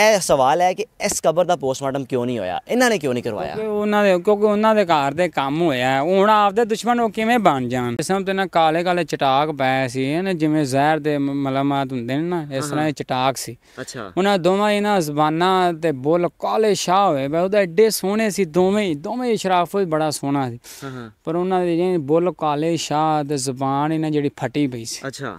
ਇਹ ਸਵਾਲ ਹੈ ਕਿ ਇਸ ਕਬਰ ਦਾ ਪੋਸਟਮਾਰਟਮ ਕਿਉਂ ਨਹੀਂ ਹੋਇਆ ਇਹਨਾਂ ਨੇ ਕਿਉਂ ਨਹੀਂ ਕਰਵਾਇਆ ਉਹਨਾਂ ਦੇ ਕਿਉਂਕਿ ਉਹਨਾਂ ਦੇ ਘਰ ਦੇ ਕੰਮ ਹੋਇਆ ਹੁਣ ਆਪਦੇ ਦੁਸ਼ਮਣ ਉਹ ਕਿਵੇਂ ਬਣ ਜਾਣ ਸਮਝ ਤੇ ਨਾ ਕਾਲੇ ਕਾਲੇ ਚਟਾਕ ਪਏ ਸੀ ਇਹਨੇ ਜਿਵੇਂ ਜ਼ਹਿਰ ਦੇ ਮਲਮਾਤ ਹੁੰਦੇ ਨੇ ਨਾ ਇਸ ਤਰ੍ਹਾਂ ਇਹ ਚਟਾਕ ਸੀ ਅੱਛਾ ਉਹਨਾਂ ਦੋਵਾਂ ਇਹਨਾਂ ਜ਼ਬਾਨਾਂ ਤੇ ਬੋਲ ਕਾਲੇ ਸ਼ਾਹ ਹੋਏ ਬਈ ਉਹਦਾ ਐਡੇ ਸੋਹਣੇ ਸੀ ਦੋਵੇਂ ਹੀ ਦੋਵੇਂ ਇਸ਼ਰਾਫ ਬੜਾ ਸੋਹਣਾ ਸੀ ਪਰ ਉਹਨਾਂ ਦੇ ਜਿਹੜੇ ਬੋਲ ਕਾਲੇ ਸ਼ਾਹ ਤੇ ਜ਼ਬਾਨ ਇਹਨਾਂ ਜਿਹੜੀ ਫਟੀ ਪਈ ਸੀ ਅੱਛਾ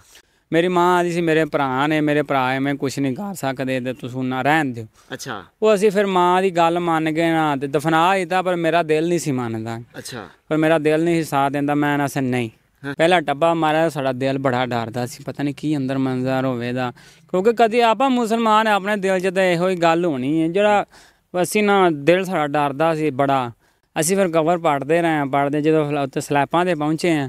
ਮੇਰੀ ਮਾਂ ਆਦੀ ਸੀ ਮੇਰੇ ਭਰਾ ਨੇ ਮੇਰੇ ਭਰਾ ਐਵੇਂ ਕੁਝ ਨਹੀਂ ਕਰ ਸਕਦੇ ਤੇ ਤੁਸੀਂ ਨਾ ਰਹਿਣ ਦਿਓ ਅੱਛਾ ਉਹ ਅਸੀਂ ਫਿਰ ਮਾਂ ਦੀ ਗੱਲ ਮੰਨ ਗਏ ਨਾ ਤੇ ਦਫਨਾ ਦਿੱਤਾ ਪਰ ਮੇਰਾ ਦਿਲ ਨਹੀਂ ਸੀ ਮੰਨਦਾ ਅੱਛਾ ਪਰ ਮੇਰਾ ਦਿਲ ਨਹੀਂ ਸੀ ਸਾਥ ਦਿੰਦਾ ਮੈਂ ਨਾ ਸੇ ਨਹੀਂ ਪਹਿਲਾ ਟੱਬਾ ਮਾਰਿਆ ਸਾਡਾ ਦਿਲ ਬੜਾ ਡਰਦਾ ਸੀ ਪਤਾ ਨਹੀਂ ਕੀ ਅੰਦਰ ਮੰਜ਼ਰ ਹੋਵੇਗਾ ਕਿਉਂਕਿ ਕਦੀ ਆਪਾਂ ਮੁਸਲਮਾਨ ਆਪਣੇ ਦਿਲ 'ਚ ਤਾਂ ਇਹੋ ਹੀ ਗੱਲ ਹੋਣੀ ਹੈ ਜਿਹੜਾ ਅਸੀਂ ਨਾ ਦਿਲ ਸਾਡਾ ਡਰਦਾ ਸੀ ਬੜਾ ਅਸੀਂ ਫਿਰ ਕਵਰ ਪਾੜਦੇ ਰਹੇ ਆ ਪਾੜਦੇ ਜਦੋਂ ਉੱਤੇ ਸਲੈਪਾਂ ਤੇ ਪਹੁੰਚੇ ਆ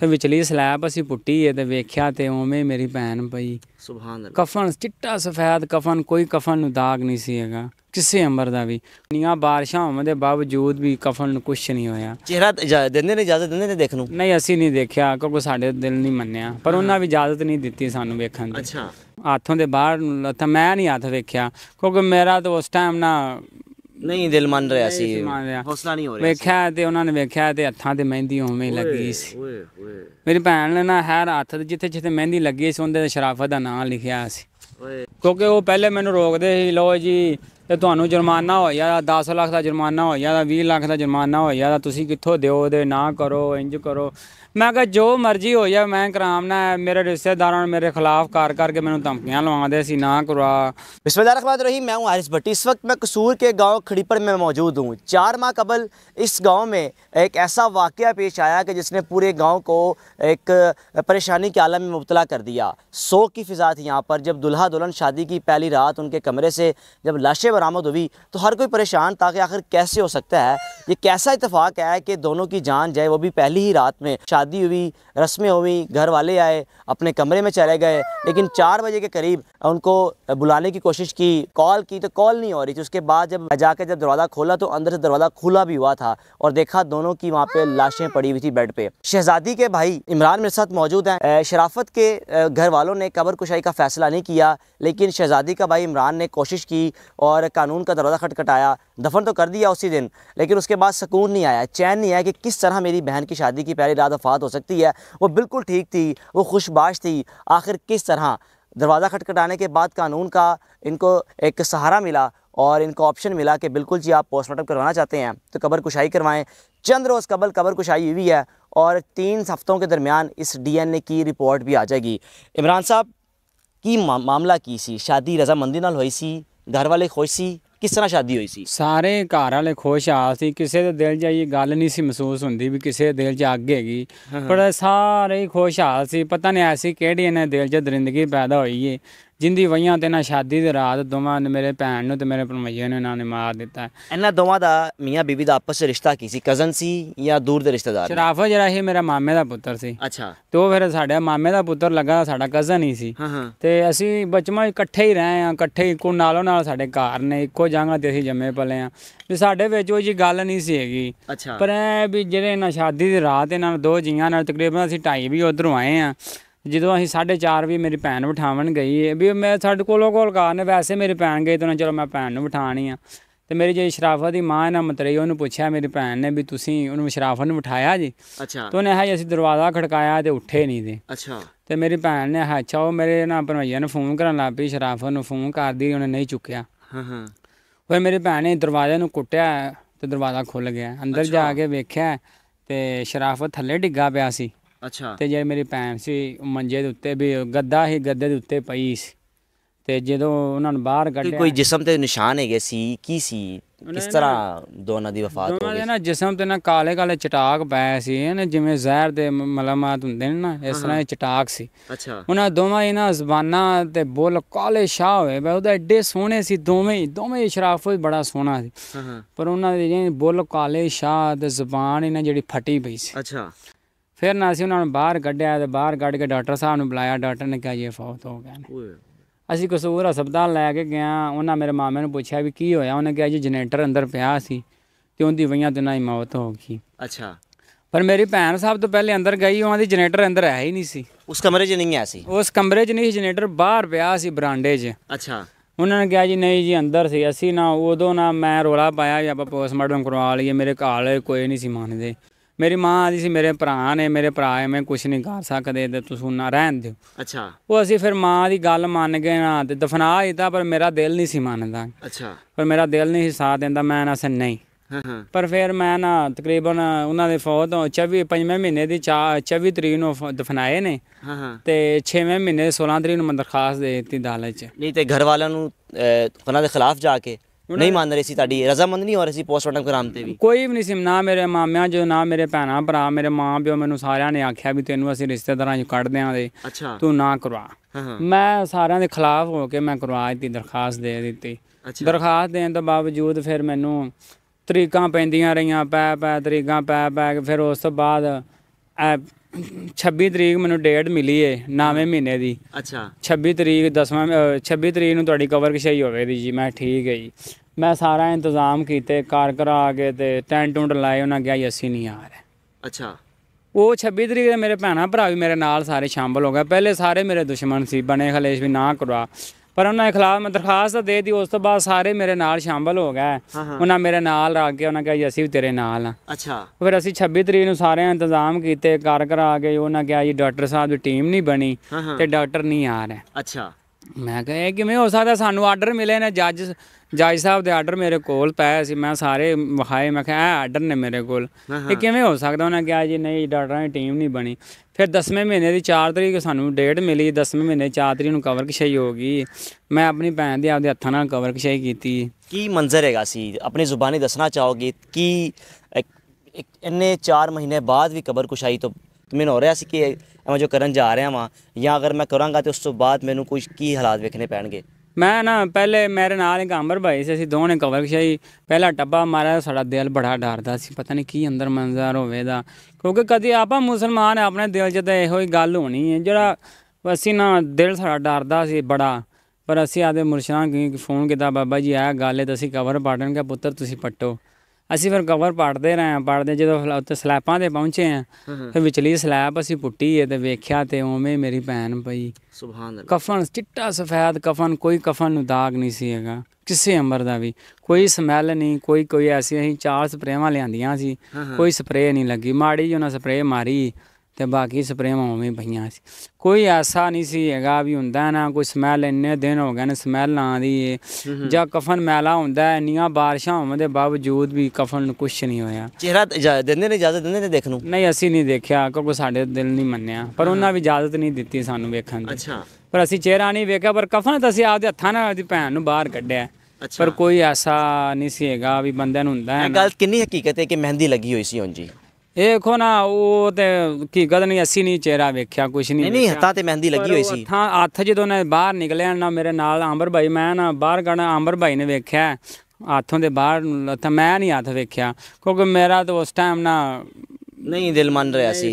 ਫਿਰ ਵਿਚਲੀ ਸਲੈਪ ਅਸੀਂ ਪੁੱਟੀ ਏ ਤੇ ਵੇਖਿਆ ਤੇ ਉਵੇਂ ਮੇਰੀ ਭੈਣ ਪਈ ਸੁਭਾਨ ਅੱਲਾਹ ਕਫਨ ਚਿੱਟਾ ਸਫੈਦ ਕਫਨ ਕੋਈ ਕਫਨ ਨੂੰ ਦਾਗ ਨਹੀਂ ਸੀ ਹੈਗਾ ਕਿਸੇ ਅੰਬਰ ਦਾ ਵੀ ਨੀਆਂ ਬਾਰਿਸ਼ਾਂ ਹੋਣ ਦੇ ਬਾਵਜੂਦ ਵੀ ਕਫਨ ਨੂੰ ਕੁਝ ਨਹੀਂ ਹੋਇਆ ਚਿਹਰਾ ਇਜਾਜ਼ਤ ਦਿੰਦੇ ਨੇ ਇਜਾਜ਼ਤ ਦਿੰਦੇ ਨੇ ਦੇਖਣ ਨੂੰ ਨਹੀਂ ਅਸੀਂ ਨਹੀਂ ਦੇਖਿਆ ਕਿਉਂਕਿ ਸਾਡੇ ਦਿਲ ਨਹੀਂ ਮੰਨਿਆ ਪਰ ਉਹਨਾਂ ਵੀ ਇਜਾਜ਼ਤ ਨਹੀਂ ਦਿੱਤੀ ਸਾਨੂੰ ਵੇਖਣ ਦੀ ਅੱਛਾ ਹੱਥੋਂ ਦੇ ਬਾਹਰ ਲੱਥਾ ਮੈਂ ਨਹੀਂ ਹੱਥ ਵੇਖਿਆ ਕਿਉਂਕਿ ਮੇਰਾ ਤਾਂ ਉਸ ਟਾਈਮ ਨਾ ਨਹੀਂ ਦਿਲ ਮੰਨ ਰਿਹਾ ਸੀ ਹੌਸਲਾ ਨਹੀਂ ਹੋ ਰਿਹਾ ਵੇਖਿਆ ਤੇ ਉਹਨਾਂ ਨੇ ਵੇਖਿਆ ਤੇ ਹੱਥਾਂ ਤੇ ਮਹਿੰਦੀ ਉਵੇਂ ਲੱਗੀ ਸੀ ਓਏ ਮੇਰੀ ਭੈਣ ਨੇ ਨਾ ਹਰ ਹੱਥ ਤੇ ਜਿੱਥੇ ਜਿੱਥੇ ਮਹਿੰਦੀ ਲੱਗੀ ਸੀ ਉਹਦੇ ਤੇ ਸ਼ਰਾਫਤ ਦਾ ਨਾਮ ਲਿਖਿਆ ਸੀ ਕਿਉਂਕਿ ਉਹ ਪਹਿਲੇ ਮੈਨੂੰ ਰੋਕਦੇ ਸੀ ਲੋ ਜੀ तो जुर्माना हो जाएगा दस लाख का जुर्माना हो जाएगा भीह लाख का जुर्माना हो जाएगा तो कितों दो दे ना करो इंज करो मैं क्या जो मर्जी हो जाए मैं कराम ना मेरे रिश्तेदारों ने मेरे खिलाफ कार करके मैंने धमकियां लवाते ना करवा रिश्तेदार अखबार रही मैं हूँ आरिस भट्टी इस वक्त मैं कसूर के गाँव खड़ीपर में मौजूद हूँ चार माह कबल इस गाँव में एक ऐसा वाक्य पेश आया कि जिसने पूरे गाँव को एक परेशानी के आलम में मुबतला कर दिया सो की फिजा थी यहाँ पर जब दुल्हा दुल्हन शादी की पहली रात उनके कमरे से जब लाशें ਬਰਾਮਦ ਹੋਵੀ ਤਾਂ ਹਰ ਕੋਈ ਪਰੇਸ਼ਾਨ ਤਾਂ ਕਿ ਆਖਿਰ ਕੈਸੇ ਹੋ ਸਕਦਾ ਹੈ ये कैसा इतफाक़ है कि दोनों की जान जाए वो भी पहली ही रात में शादी हुई रस्में हुई घर वाले आए अपने कमरे में चले गए लेकिन चार बजे के करीब उनको बुलाने की कोशिश की कॉल की तो कॉल नहीं हो रही थी उसके बाद जब जाकर जब दरवाज़ा खोला तो अंदर से दरवाज़ा खुला भी हुआ था और देखा दोनों की वहाँ पे लाशें पड़ी हुई थी बेड पे शहजादी के भाई इमरान मेरे साथ मौजूद हैं शराफत के घर वालों ने कबर कुशाई का फ़ैसला नहीं किया लेकिन शहजादी का भाई इमरान ने कोशिश की और कानून का दरवाज़ा खटखटाया दफन तो कर दिया उसी दिन लेकिन उसके बाद सुकून नहीं आया चैन नहीं आया कि किस तरह मेरी बहन की शादी की पहली रात वफात हो सकती है वो बिल्कुल ठीक थी वो खुशबाश थी आखिर किस तरह दरवाज़ा खटखटाने के बाद कानून का इनको एक सहारा मिला और इनको ऑप्शन मिला कि बिल्कुल जी आप पोस्टमार्टम करवाना चाहते हैं तो कबर कुशाई करवाएं चंद रोज़ कबल कबर कुशाई हुई है और तीन हफ्तों के दरमियान इस डीएनए की रिपोर्ट भी आ जाएगी इमरान साहब की मा, मामला की सी शादी रजामंदी नाल हुई सी घर वाले खुश सी ਕਿਸ ਤਰ੍ਹਾਂ ਸ਼ਾਦੀ ਹੋਈ ਸੀ ਸਾਰੇ ਘਰ ਵਾਲੇ ਖੁਸ਼ ਆ ਸੀ ਕਿਸੇ ਦੇ ਦਿਲ 'ਚ ਇਹ ਗੱਲ ਨਹੀਂ ਸੀ ਮਹਿਸੂਸ ਹੁੰਦੀ ਵੀ ਕਿਸੇ ਦੇ ਦਿਲ 'ਚ ਅੱਗ ਹੈਗੀ ਪਰ ਸਾਰੇ ਖੁਸ਼ ਆ ਸੀ ਪਤਾ ਨਹੀਂ ਐਸੀ ਕਿਹੜੀ ਇਹਨਾਂ ਦਿਲ 'ਚ ਦਰਿੰਦਗੀ ਪੈਦਾ ਹੋਈ ਏ ਜਿੰਦੀ ਵਈਆਂ ਤੇ ਨਾ ਸ਼ਾਦੀ ਦੇ ਰਾਤ ਦੋਵਾਂ ਨੇ ਮੇਰੇ ਭੈਣ ਨੂੰ ਤੇ ਮੇਰੇ ਪਰਮਈਏ ਨੂੰ ਇਹਨਾਂ ਨੇ ਮਾਰ ਦਿੱਤਾ ਇਹਨਾਂ ਦੋਵਾਂ ਦਾ ਮੀਆਂ ਬੀਵੀ ਦਾ ਆਪਸ ਵਿੱਚ ਰਿਸ਼ਤਾ ਕੀ ਸੀ ਕਜ਼ਨ ਸੀ ਜਾਂ ਦੂਰ ਦੇ ਰਿਸ਼ਤੇਦਾਰ ਸ਼ਰਾਫਾ ਜਿਹੜਾ ਇਹ ਮੇਰਾ ਮਾਮੇ ਦਾ ਪੁੱਤਰ ਸੀ ਅੱਛਾ ਤੇ ਉਹ ਫਿਰ ਸਾਡੇ ਮਾਮੇ ਦਾ ਪੁੱਤਰ ਲੱਗਾ ਸਾਡਾ ਕਜ਼ਨ ਹੀ ਸੀ ਤੇ ਅਸੀਂ ਬਚਪਨ ਇਕੱਠੇ ਹੀ ਰਹੇ ਆ ਇਕੱਠੇ ਇੱਕੋ ਨਾਲੋਂ ਨਾਲ ਸਾਡੇ ਘਰ ਨੇ ਇੱਕੋ ਜਗ੍ਹਾ ਤੇ ਅਸੀਂ ਜੰਮੇ ਪਲੇ ਆ ਵੀ ਸਾਡੇ ਵਿੱਚ ਉਹ ਜੀ ਗੱਲ ਨਹੀਂ ਸੀ ਹੈਗੀ ਪਰ ਇਹ ਵੀ ਜਿਹੜੇ ਇਹਨਾਂ ਸ਼ਾਦੀ ਦੀ ਰਾਤ ਇਹਨਾਂ ਨੂੰ ਦੋ ਜੀਆਂ ਨਾਲ ਤਕਰੀਬਨ ਅਸੀਂ ਢਾਈ ਵੀ ਉਧਰੋਂ ਆਏ ਆ ਜਦੋਂ ਅਸੀਂ 4:30 ਵੀ ਮੇਰੀ ਭੈਣ ਬਿਠਾਵਣ ਗਈ ਵੀ ਮੈਂ ਸਾਡੇ ਕੋਲੋਂ ਕੋਲ ਕਾਰਨ ਵੈਸੇ ਮੇਰੀ ਭੈਣ ਗਈ ਤਾਂ ਚਲੋ ਮੈਂ ਭੈਣ ਨੂੰ ਬਿਠਾਣੀ ਆ ਤੇ ਮੇਰੀ ਜੇ ਸ਼ਰਾਫਤ ਦੀ ਮਾਂ ਨਾ ਮਤਰੀ ਉਹਨੂੰ ਪੁੱਛਿਆ ਮੇਰੀ ਭੈਣ ਨੇ ਵੀ ਤੁਸੀਂ ਉਹਨੂੰ ਸ਼ਰਾਫਤ ਨੂੰ ਬਿਠਾਇਆ ਜੀ ਅੱਛਾ ਤੇ ਉਹਨੇ ਹਾਈ ਅਸੀਂ ਦਰਵਾਜ਼ਾ ਖੜਕਾਇਆ ਤੇ ਉੱਠੇ ਨਹੀਂ ਦੇ ਅੱਛਾ ਤੇ ਮੇਰੀ ਭੈਣ ਨੇ ਹਾਂ ਅੱਛਾ ਉਹ ਮੇਰੇ ਨਾਲ ਭਰਵਈਆ ਨੂੰ ਫੋਨ ਕਰਨ ਲੱਗ ਪਈ ਸ਼ਰਾਫਤ ਨੂੰ ਫੋਨ ਕਰਦੀ ਉਹਨੇ ਨਹੀਂ ਚੁੱਕਿਆ ਹਾਂ ਹਾਂ ਫਿਰ ਮੇਰੀ ਭੈਣ ਨੇ ਦਰਵਾਜ਼ੇ ਨੂੰ ਕੁੱਟਿਆ ਤੇ ਦਰਵਾਜ਼ਾ ਖੁੱਲ ਗਿਆ ਅੰਦਰ ਜਾ ਕੇ ਵੇਖਿਆ ਤੇ ਸ਼ਰਾਫਤ ਥੱਲੇ ਡਿੱਗਾ ਪਿਆ ਸੀ ਅੱਛਾ ਤੇ ਜੇ ਮੇਰੀ ਭੈਣ ਸੀ ਮੰਜੇ ਦੇ ਉੱਤੇ ਵੀ ਗੱਦਾ ਹੀ ਗੱਦੇ ਦੇ ਉੱਤੇ ਪਈ ਸੀ ਤੇ ਜਦੋਂ ਉਹਨਾਂ ਨੂੰ ਬਾਹਰ ਕੱਢਿਆ ਕੋਈ ਜਿਸਮ ਤੇ ਨਿਸ਼ਾਨ ਹੈਗੇ ਸੀ ਕੀ ਸੀ ਕਿਸ ਤਰ੍ਹਾਂ ਦੋਨਾਂ ਦੀ ਵਫਾਤ ਹੋ ਗਈ ਦੋਨਾਂ ਦੇ ਨਾ ਜਿਸਮ ਤੇ ਨਾ ਕਾਲੇ ਕਾਲੇ ਚਟਾਕ ਪਏ ਸੀ ਇਹਨੇ ਜਿਵੇਂ ਜ਼ਹਿਰ ਦੇ ਮਲਮਾਤ ਹੁੰਦੇ ਨੇ ਨਾ ਇਸ ਤਰ੍ਹਾਂ ਇਹ ਚਟਾਕ ਸੀ ਅੱਛਾ ਉਹਨਾਂ ਦੋਵਾਂ ਦੀ ਨਾ ਜ਼ਬਾਨਾਂ ਤੇ ਬੋਲ ਕਾਲੇ ਸ਼ਾਹ ਹੋਏ ਬਈ ਉਹਦਾ ਐਡੇ ਸੋਹਣੇ ਸੀ ਦੋਵੇਂ ਦੋਵੇਂ ਇਸ਼ਰਾਫ ਵੀ ਬੜਾ ਸੋਹਣਾ ਸੀ ਪਰ ਉਹਨਾਂ ਦੇ ਜਿਹੜੇ ਬੋਲ ਕਾਲੇ ਸ਼ਾਹ ਤੇ ਜ਼ਬਾਨ ਇਹਨਾਂ ਜਿਹੜੀ ਫਟੀ ਪਈ ਸੀ ਅੱਛਾ ਫਿਰ ਨਾ ਅਸੀਂ ਉਹਨਾਂ ਨੂੰ ਬਾਹਰ ਕੱਢਿਆ ਤੇ ਬਾਹਰ ਕੱਢ ਕੇ ਡਾਕਟਰ ਸਾਹਿਬ ਨੂੰ ਬੁਲਾਇਆ ਡਾਕਟਰ ਨੇ ਕਿਹਾ ਇਹ ਫੌਤ ਹੋ ਗਏ ਨੇ ਅਸੀਂ ਕਸੂਰ ਹਸਪਤਾਲ ਲੈ ਕੇ ਗਏ ਉਹਨਾਂ ਮੇਰੇ ਮਾਮੇ ਨੂੰ ਪੁੱਛਿਆ ਵੀ ਕੀ ਹੋਇਆ ਉਹਨੇ ਕਿਹਾ ਜੀ ਜਨਰੇਟਰ ਅੰਦਰ ਪਿਆ ਸੀ ਤੇ ਉਹਦੀ ਵਈਆਂ ਤੇ ਨਾ ਹੀ ਮੌਤ ਹੋ ਗਈ ਅੱਛਾ ਪਰ ਮੇਰੀ ਭੈਣ ਸਾਹਿਬ ਤੋਂ ਪਹਿਲੇ ਅੰਦਰ ਗਈ ਉਹਨਾਂ ਦੀ ਜਨਰੇਟਰ ਅੰਦਰ ਹੈ ਹੀ ਨਹੀਂ ਸੀ ਉਸ ਕਮਰੇ 'ਚ ਨਹੀਂ ਆਇਆ ਸੀ ਉਸ ਕਮਰੇ 'ਚ ਨਹੀਂ ਜਨਰੇਟਰ ਬਾਹਰ ਪਿਆ ਸੀ ਬਰਾਂਡੇ 'ਚ ਅੱਛਾ ਉਹਨਾਂ ਨੇ ਕਿਹਾ ਜੀ ਨਹੀਂ ਜੀ ਅੰਦਰ ਸੀ ਅਸੀਂ ਨਾ ਉਦੋਂ ਨਾ ਮੈਂ ਰੋਲਾ ਪਾਇਆ ਜੀ ਆਪਾਂ ਪੋਸਟਮਾਰਟਮ ਕਰਵਾ ਲਈਏ ਮੇਰੇ ਘਰ ਕੋਈ ਨਹੀਂ ਸੀ ਮੰਨਦੇ ਮੇਰੀ ਮਾਂ ਆਦੀ ਸੀ ਮੇਰੇ ਭਰਾ ਨੇ ਮੇਰੇ ਭਰਾ ਐਵੇਂ ਕੁਝ ਨਹੀਂ ਕਰ ਸਕਦੇ ਤੇ ਤੂੰ ਸੁਣਾ ਰਹਿਣ ਦਿਓ ਅੱਛਾ ਉਹ ਅਸੀਂ ਫਿਰ ਮਾਂ ਦੀ ਗੱਲ ਮੰਨ ਗਏ ਨਾ ਤੇ ਦਫਨਾ ਦਿੱਤਾ ਪਰ ਮੇਰਾ ਦਿਲ ਨਹੀਂ ਸੀ ਮੰਨਦਾ ਅੱਛਾ ਪਰ ਮੇਰਾ ਦਿਲ ਨਹੀਂ ਸਾਥ ਦਿੰਦਾ ਮੈਂ ਨਾ ਸੇ ਨਹੀਂ ਪਰ ਫਿਰ ਮੈਂ ਨਾ ਤਕਰੀਬਨ ਉਹਨਾਂ ਦੇ ਫੌਤ 24 ਪੰਜਵੇਂ ਮਹੀਨੇ ਦੀ 24 ਤਰੀਕ ਨੂੰ ਦਫਨਾਏ ਨੇ ਹਾਂ ਹਾਂ ਤੇ 6ਵੇਂ ਮਹੀਨੇ 16 ਤਰੀਕ ਨੂੰ ਮੰਦਰਖਾਸ ਦੇ ਦਿੱਤੀ ਅਦਾਲਤ 'ਚ ਨਹੀਂ ਤੇ ਘਰ ਵਾਲਿਆਂ ਨੂੰ ਉਹਨਾਂ ਦੇ ਖਿਲਾਫ ਜਾ ਕੇ ਨਹੀਂ ਮੰਨ ਰਹੇ ਸੀ ਤੁਹਾਡੀ ਰਜ਼ਾਮੰਦ ਨਹੀਂ ਹੋ ਰਹੀ ਸੀ ਪੋਸਟਮਾਰਟਮ ਕਰਾਮ ਤੇ ਵੀ ਕੋਈ ਵੀ ਨਹੀਂ ਸੀ ਨਾ ਮੇਰੇ ਮਾਮਿਆਂ ਜੋ ਨਾ ਮੇਰੇ ਭੈਣਾ ਭਰਾ ਮੇਰੇ ਮਾਂ ਪਿਓ ਮੈਨੂੰ ਸਾਰਿਆਂ ਨੇ ਆਖਿਆ ਵੀ ਤੈਨੂੰ ਅਸੀਂ ਰਿਸ਼ਤੇਦਾਰਾਂ 'ਚ ਕੱਢ ਦਿਆਂਗੇ ਅੱਛਾ ਤੂੰ ਨਾ ਕਰਵਾ ਮੈਂ ਸਾਰਿਆਂ ਦੇ ਖਿਲਾਫ ਹੋ ਕੇ ਮੈਂ ਕਰਵਾ ਦਿੱਤੀ ਦਰਖਾਸਤ ਦੇ ਦਿੱਤੀ ਦਰਖਾਸਤ ਦੇਣ ਤੋਂ ਬਾਵਜੂਦ ਫਿਰ ਮੈਨੂੰ ਤਰੀਕਾਂ ਪੈਂਦੀਆਂ ਰਹੀਆਂ ਪੈ ਪੈ ਤਰੀਕਾਂ ਪੈ ਪੈ ਫਿਰ ਉਸ ਤੋਂ ਬਾਅਦ 26 ਤਰੀਕ ਮੈਨੂੰ ਡੇਟ ਮਿਲੀ ਏ 9ਵੇਂ ਮਹੀਨੇ ਦੀ ਅੱਛਾ 26 ਤਰੀਕ 10ਵਾਂ 26 ਤਰੀਕ ਨੂੰ ਤੁਹਾਡੀ ਕਵਰ ਹੋਵੇ ਹੋਵੇਗੀ ਜੀ ਮੈਂ ਠੀਕ ਹੈ ਜੀ ਮੈਂ ਸਾਰਾ ਇੰਤਜ਼ਾਮ ਕੀਤੇ ਕਾਰ ਕਰਾ ਕੇ ਤੇ ਟੈਂਟ ਟੁੰਡ ਲਾਏ ਉਹਨਾਂ ਗਿਆ ਅਸੀਂ ਨਹੀਂ ਆ ਰਹੇ ਅੱਛਾ ਉਹ 26 ਤਰੀਕ ਦੇ ਮੇਰੇ ਭੈਣਾ ਭਰਾ ਵੀ ਮੇਰੇ ਨਾਲ ਸਾਰੇ ਸ਼ਾਮਲ ਹੋ ਗਏ ਪਹਿਲੇ ਸਾਰੇ ਮੇਰੇ ਦੁਸ਼ਮਣ ਸੀ ਬਣੇ ਖਲੇਸ਼ ਵੀ ਨਾ ਕਰਵਾ ਪਰ ਉਹਨਾਂ ਦੇ ਖਿਲਾਫ ਮੈਂ ਦਰਖਾਸਤ ਦੇ ਦਿੱਤੀ ਉਸ ਤੋਂ ਬਾਅਦ ਸਾਰੇ ਮੇਰੇ ਨਾਲ ਸ਼ਾਮਲ ਹੋ ਗਏ ਉਹਨਾਂ ਮੇਰੇ ਨਾਲ ਆ ਕੇ ਉਹਨਾਂ ਕਹਿੰਦੇ ਜੀ ਅਸੀਂ ਵੀ ਤੇਰੇ ਨਾਲ ਆ ਅੱਛਾ ਫਿਰ ਅਸੀਂ 26 ਤਰੀਕ ਨੂੰ ਸਾਰੇ ਇੰਤਜ਼ਾਮ ਕੀਤੇ ਕਾਰ ਕਰ ਆ ਗਏ ਉਹਨਾਂ ਕਿਹਾ ਜੀ ਡਾਕਟਰ ਸਾਹਿਬ ਦੀ ਟੀਮ ਨਹੀਂ ਬਣੀ ਤੇ ਡਾਕਟਰ ਨਹੀਂ ਆ ਰਹੇ ਅੱਛਾ ਮੈਂ ਕਿਹਾ ਇਹ ਕਿਵੇਂ ਹੋ ਸਕਦਾ ਸਾਨੂੰ ਆਰਡਰ ਮਿਲੇ ਨੇ ਜੱਜ ਜੱਜ ਸਾਹਿਬ ਦੇ ਆਰਡਰ ਮੇਰੇ ਕੋਲ ਪਏ ਸੀ ਮੈਂ ਸਾਰੇ ਵਿਖਾਏ ਮੈਂ ਕਿਹਾ ਇਹ ਆਰਡਰ ਨੇ ਮੇਰੇ ਕੋਲ ਇਹ ਕਿਵੇਂ ਹੋ ਸਕਦਾ ਉਹਨਾਂ ਕਿਹਾ ਜੀ ਨਹੀਂ ਡਾਕਟਰਾਂ ਦੀ ਟੀਮ ਨਹੀਂ ਬਣੀ ਫਿਰ 10ਵੇਂ ਮਹੀਨੇ ਦੀ 4 ਤਰੀਕ ਸਾਨੂੰ ਡੇਟ ਮਿਲੀ 10ਵੇਂ ਮਹੀਨੇ 4 ਤਰੀਕ ਨੂੰ ਕਵਰ ਕਸ਼ਾਈ ਹੋ ਗਈ ਮੈਂ ਆਪਣੀ ਭੈਣ ਦੇ ਆਪਦੇ ਹੱਥਾਂ ਨਾਲ ਕਵਰ ਕਸ਼ਾਈ ਕੀਤੀ ਕੀ ਮੰਜ਼ਰ ਹੈਗਾ ਸੀ ਆਪਣੀ ਜ਼ੁਬਾਨੀ ਦੱਸਣਾ ਚਾਹੋਗੇ ਕਿ ਇੰਨੇ 4 ਮਹੀਨੇ ਬਾਅਦ ਵੀ ਕਬਰ ਕੁਸ਼ਾਈ ਤੋਂ ਮੈਨੂੰ ਹੋ ਰਿਹਾ ਸੀ ਕਿ ਮੈਂ ਜੋ ਕਰਨ ਜਾ ਰਿਹਾ ਵਾਂ ਜਾਂ ਅਗਰ ਮੈਂ ਕਰਾਂਗਾ ਤੇ ਉਸ ਤੋਂ ਬਾਅਦ ਮੈਨੂੰ ਕੁਝ ਕੀ ਹਾਲਾਤ ਵੇਖਣੇ ਪੈਣਗੇ ਮੈਂ ਨਾ ਪਹਿਲੇ ਮੇਰੇ ਨਾਲ ਇੱਕ ਅੰਬਰ ਭਾਈ ਸੀ ਅਸੀਂ ਦੋਨੇ ਕਵਰ ਕਸ਼ਾਈ ਪਹਿਲਾ ਟੱਬਾ ਮਾਰਿਆ ਸਾਡਾ ਦਿਲ ਬੜਾ ਡਰਦਾ ਸੀ ਪਤਾ ਨਹੀਂ ਕੀ ਅੰਦਰ ਮੰਜ਼ਰ ਦਾ ਕਿਉਂਕਿ ਕਦੇ ਆਪਾਂ ਮੁਸਲਮਾਨ ਆਪਣੇ ਦਿਲ 'ਚ ਤਾਂ ਇਹੋ ਹੀ ਗੱਲ ਹੋਣੀ ਹੈ ਜਿਹੜਾ ਅਸੀਂ ਨਾ ਦਿਲ ਸਾਡਾ ਡਰਦਾ ਸੀ ਬੜਾ ਪਰ ਅਸੀਂ ਆਦੇ ਮੁਰਸ਼ਿਦਾਂ ਨੂੰ ਫੋਨ ਕੀਤਾ ਬਾਬਾ ਜੀ ਆਇਆ ਗੱਲ ਹੈ ਤਾਂ ਅਸੀਂ ਕਵਰ ਪਾਟਣ ਕੇ ਪੁੱਤਰ ਤੁਸੀਂ ਪੱਟੋ ਅਸੀਂ ਫਿਰ ਕਵਰ ਪੜਦੇ ਰਹੇ ਪੜਦੇ ਜਦੋਂ ਉੱਤੇ ਸਲੈਪਾਂ ਤੇ ਪਹੁੰਚੇ ਆ ਫਿਰ ਵਿਚਲੀ ਸਲੈਪ ਅਸੀਂ ਪੁੱਟੀ ਤੇ ਵੇਖਿਆ ਤੇ ਉਵੇਂ ਮੇਰੀ ਭੈਣ ਪਈ ਸੁਭਾਨ ਅੱਲਾ ਕਫਨ ਚਿੱਟਾ ਸਫੈਦ ਕਫਨ ਕੋਈ ਕਫਨ ਨੂੰ ਦਾਗ ਨਹੀਂ ਸੀ ਹੈਗਾ ਕਿਸੇ ਅੰਬਰ ਦਾ ਵੀ ਕੋਈ ਸਮੈਲ ਨਹੀਂ ਕੋਈ ਕੋਈ ਐਸੀ ਅਸੀਂ ਚਾਰ ਸਪਰੇਆਂ ਲਿਆਂਦੀਆਂ ਸੀ ਕੋਈ ਸਪਰੇ ਨਹੀਂ ਲੱਗੀ ਮਾੜੀ ਜਿਹੀ ਉਹਨਾਂ ਸਪਰੇ ਮਾਰੀ ਤੇ ਬਾਕੀ ਸਪਰੇਆਂ ਉਵੇਂ ਪਈਆਂ ਸੀ ਕੋਈ ਐਸਾ ਨਹੀਂ ਸੀ ਹੈਗਾ ਵੀ ਹੁੰਦਾ ਨਾ ਕੋਈ ਸਮੈਲ ਇੰਨੇ ਦਿਨ ਹੋ ਗਏ ਨੇ ਸਮੈਲ ਨਾ ਆਂਦੀ ਏ ਜਾਂ ਕਫਨ ਮੈਲਾ ਹੁੰਦਾ ਹੈ ਇੰਨੀਆਂ ਬਾਰਿਸ਼ਾਂ ਹੋਣ ਦੇ ਬਾਵਜੂਦ ਵੀ ਕਫਨ ਨੂੰ ਕੁਝ ਨਹੀਂ ਹੋਇਆ ਚਿਹਰਾ ਦਿੰਦੇ ਨੇ ਇਜਾਜ਼ਤ ਦਿੰਦੇ ਨੇ ਦੇਖਣ ਨੂੰ ਨਹੀਂ ਅਸੀਂ ਨਹੀਂ ਦੇਖਿਆ ਕਿਉਂਕਿ ਸਾਡੇ ਦਿਲ ਨਹੀਂ ਮੰਨਿਆ ਪਰ ਉਹਨਾਂ ਵੀ ਇਜਾਜ਼ਤ ਨਹੀਂ ਦਿੱਤੀ ਸਾਨੂੰ ਵੇਖਣ ਦੀ ਅੱਛਾ ਪਰ ਅਸੀਂ ਚਿਹਰਾ ਨਹੀਂ ਵੇਖਿਆ ਪਰ ਕਫਨ ਤਾਂ ਅਸੀਂ ਆਪਦੇ ਹੱਥਾਂ ਨਾਲ ਆਪਦੀ ਭੈਣ ਨੂੰ ਬਾਹਰ ਕੱਢਿਆ ਅੱਛਾ ਪਰ ਕੋਈ ਐਸਾ ਨਹੀਂ ਸੀ ਹੈਗਾ ਵੀ ਬੰਦੇ ਨੂੰ ਹੁੰਦਾ ਹੈ ਇਹ ਗੱਲ ਕਿੰਨੀ ਹਕੀਕਤ ਹੈ ਕਿ ਮਹਿੰਦੀ ਲੱਗੀ ਹੋਈ ਸੀ ਉਂਝ ਜੀ ਇਹ ਦੇਖੋ ਨਾ ਉਹ ਤੇ ਗਦ ਨਹੀਂ ਅਸੀਂ ਨਹੀਂ ਚਿਹਰਾ ਵੇਖਿਆ ਕੁਛ ਨਹੀਂ ਨਹੀਂ ਹੱਥਾਂ ਤੇ ਮਹਿੰਦੀ ਲੱਗੀ ਹੋਈ ਸੀ ਹਾਂ ਹੱਥ ਜਦੋਂ ਨੇ ਬਾਹਰ ਨਿਕਲਿਆ ਨਾ ਮੇਰੇ ਨਾਲ ਆਂਬਰ ਭਾਈ ਮੈਂ ਨਾ ਬਾਹਰ ਗਣਾ ਆਂਬਰ ਭਾਈ ਨੇ ਵੇਖਿਆ ਹੱਥੋਂ ਦੇ ਬਾਹਰ ਤਾਂ ਮੈਂ ਨਹੀਂ ਹੱਥ ਵੇਖਿਆ ਕਿਉਂਕਿ ਮੇਰਾ ਤਾਂ ਉਸ ਟਾਈਮ ਨਾ ਨਹੀਂ ਦਿਲ ਮੰਨ ਰਿਹਾ ਸੀ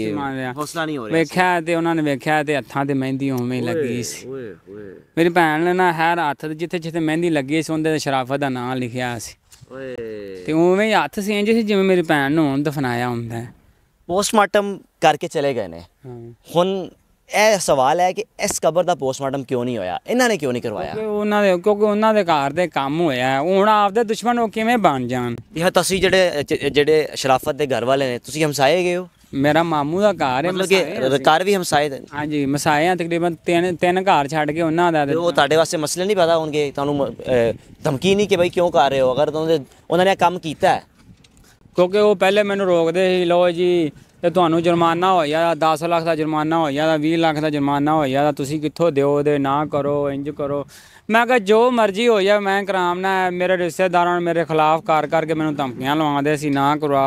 ਹੌਸਲਾ ਨਹੀਂ ਹੋ ਰਿਹਾ ਵੇਖਿਆ ਤੇ ਉਹਨਾਂ ਨੇ ਵੇਖਿਆ ਤੇ ਹੱਥਾਂ ਤੇ ਮਹਿੰਦੀ ਉਵੇਂ ਲੱਗੀ ਸੀ ਮੇਰੀ ਭੈਣ ਨੇ ਨਾ ਹਰ ਹੱਥ ਜਿੱਥੇ ਜਿੱਥੇ ਮਹਿੰਦੀ ਲੱਗੀ ਸੀ ਉਹਦੇ ਤੇ ਸ਼ਰਾਫਤ ਦਾ ਨਾਮ ਲਿਖਿਆ ਸੀ ਓਏ ਤੇ ਉਵੇਂ ਹੀ ਹੱਥ ਸੇਂਜ ਸੀ ਜਿਵੇਂ ਮੇਰੀ ਭੈਣ ਨੂੰ ਦਫਨਾਇਆ ਹੁੰਦਾ ਹੈ ਪੋਸਟਮਾਰਟਮ ਕਰਕੇ ਚਲੇ ਗਏ ਨੇ ਹੁਣ ਇਹ ਸਵਾਲ ਹੈ ਕਿ ਇਸ ਕਬਰ ਦਾ ਪੋਸਟਮਾਰਟਮ ਕਿਉਂ ਨਹੀਂ ਹੋਇਆ ਇਹਨਾਂ ਨੇ ਕਿਉਂ ਨਹੀਂ ਕਰਵਾਇਆ ਕਿਉਂਕਿ ਉਹਨਾਂ ਦੇ ਕਿਉਂਕਿ ਉਹਨਾਂ ਦੇ ਘਰ ਦੇ ਕੰਮ ਹੋਇਆ ਹੈ। ਹੁਣ ਆਪਦੇ ਦੁਸ਼ਮਣ ਉਹ ਕਿਵੇਂ ਬਣ ਜਾਣ ਇਹ ਤਸੀ ਜਿਹੜੇ ਜਿਹੜੇ ਸ਼ਰਾਫਤ ਦੇ ਘਰ ਵਾਲੇ ਨੇ ਤੁਸੀਂ ਹਮਸਾਏ ਗਏ ਹੋ ਮੇਰਾ ਮਾਮੂ ਦਾ ਘਰ ਹੈ ਮਤਲਬ ਕਿ ਘਰ ਵੀ ਹਮਸਾਏ ਦੇ ਹਾਂਜੀ ਮਸਾਏ ਆ ਤਕਰੀਬਨ ਤਿੰਨ ਤਿੰਨ ਘਰ ਛੱਡ ਕੇ ਉਹਨਾਂ ਦਾ ਉਹ ਤੁਹਾਡੇ ਵਾਸਤੇ ਮਸਲੇ ਨਹੀਂ ਪਤਾ ਹੋਣਗੇ ਤੁਹਾਨੂੰ ਧਮਕੀ ਨਹੀਂ ਕਿ ਭਾਈ ਕਿਉਂ ਕਰ ਰਹੇ ਹੋ ਅਗਰ ਉਹਨਾਂ ਨੇ ਕੰਮ ਕੀਤਾ ਕਿਉਂਕਿ ਉਹ ਪਹਿਲੇ ਮੈਨੂੰ ਰੋਕਦੇ ਸੀ ਲੋ ਜੀ ਤੇ ਤੁਹਾਨੂੰ ਜੁਰਮਾਨਾ ਹੋ ਜਾਂਦਾ 10 ਲੱਖ ਦਾ ਜੁਰਮਾਨਾ ਹੋ ਜਾਂਦਾ 20 ਲੱਖ ਦਾ ਜੁਰਮਾਨਾ ਹੋ ਜਾਂਦਾ ਤੁਸੀਂ ਕਿੱਥੋਂ ਦਿਓ ਦੇ ਨਾ ਕਰੋ ਇੰਜ ਕਰੋ ਮੈਂ ਕਿਹਾ ਜੋ ਮਰਜ਼ੀ ਹੋ ਜਾ ਮੈਂ ਨਾ ਮੇਰੇ ਰਿਸ਼ਤੇਦਾਰਾਂ ਮੇਰੇ ਖਿਲਾਫ ਕਾਰ ਕਰਕੇ ਮੈਨੂੰ ਧਮਕੀਆਂ ਲਵਾਉਂਦੇ ਸੀ ਨਾ ਕਰਾ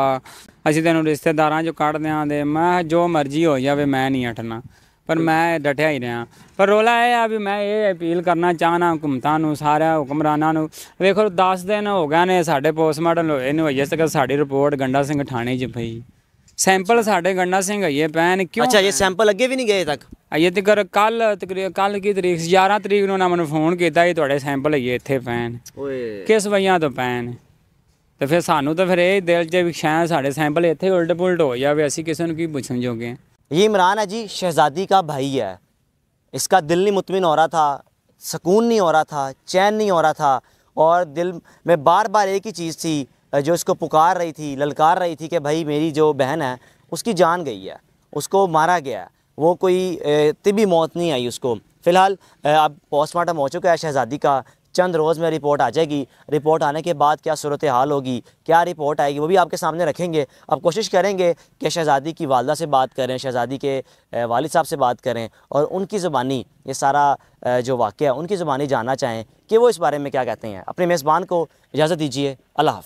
ਅਸੀਂ ਤੈਨੂੰ ਰਿਸ਼ਤੇਦਾਰਾਂ 'ਚੋਂ ਕੱਢ ਦਿਆਂਦੇ ਮੈਂ ਜੋ ਮਰਜ਼ੀ ਹੋ ਜਾਵੇ ਮੈਂ ਨਹੀਂ ਹਟਣਾ ਪਰ ਮੈਂ ਡਟਿਆ ਹੀ ਰਿਹਾ ਪਰ ਰੋਲਾ ਇਹ ਆ ਵੀ ਮੈਂ ਇਹ ਅਪੀਲ ਕਰਨਾ ਚਾਹਨਾ ਹਕੂਮਤਾਂ ਨੂੰ ਸਾਰਿਆਂ ਹੁਕਮਰਾਨਾਂ ਨੂੰ ਵੇਖੋ 10 ਦਿਨ ਹੋ ਗਏ ਨੇ ਸਾਡੇ ਪੋਸਟਮਾਰਟਮ ਹੋਏ ਨੇ ਹੋਈ ਤੱਕ ਸਾਡੀ ਰਿਪੋਰਟ ਗੰਡਾ ਸਿੰਘ ਥਾਣੇ 'ਚ ਪਈ ਸੈਂਪਲ ਸਾਡੇ ਗੰਡਾ ਸਿੰਘ ਆਈਏ ਪੈਨ ਕਿਉਂ ਅੱਛਾ ਇਹ ਸੈਂਪਲ ਅੱਗੇ ਵੀ ਨਹੀਂ ਗਏ ਤੱਕ ਅਜੇ ਤੱਕ ਕੱਲ ਕੱਲ ਕੀ ਤਰੀਕ 11 ਤਰੀਕ ਨੂੰ ਨਾ ਮੈਨੂੰ ਫੋਨ ਕੀਤਾ ਇਹ ਤੁਹਾਡੇ ਸੈਂਪਲ ਆਈਏ ਇੱਥੇ ਪੈਨ ਓਏ ਕਿਸ ਵਈਆਂ ਤੋਂ ਪੈਨ तो फिर सानू तो फिर ਇਹ दिल 'ਚ ਵੀ ਸ਼ਾਇਦ ਸਾਡੇ ਸੈਂਪਲ ਇੱਥੇ ਉਲਟ ਪੁਲਟ ਹੋ ਜਾਵੇ ਅਸੀਂ ਕਿਸੇ ਨੂੰ ਕੀ ये इमरान है जी शहज़ादी का भाई है इसका दिल नहीं मुतमिन हो रहा था सुकून नहीं हो रहा था चैन नहीं हो रहा था और दिल में बार बार एक ही चीज़ थी जो इसको पुकार रही थी ललकार रही थी कि भाई मेरी जो बहन है उसकी जान गई है उसको मारा गया है वो कोई तिबी मौत नहीं आई उसको फ़िलहाल अब पोस्टमार्टम हो चुका है शहज़ादी का चंद रोज़ में रिपोर्ट आ जाएगी रिपोर्ट आने के बाद क्या सूरत हाल होगी क्या रिपोर्ट आएगी वो भी आपके सामने रखेंगे अब कोशिश करेंगे कि शहज़ादी की वालदा से बात करें शहज़ादी के वालिद साहब से बात करें और उनकी ज़ुबानी ये सारा जो वाक़ है उनकी ज़ुबानी जानना चाहें कि वो इस बारे में क्या कहते हैं अपने मेज़बान को इजाज़त दीजिए अल्लाह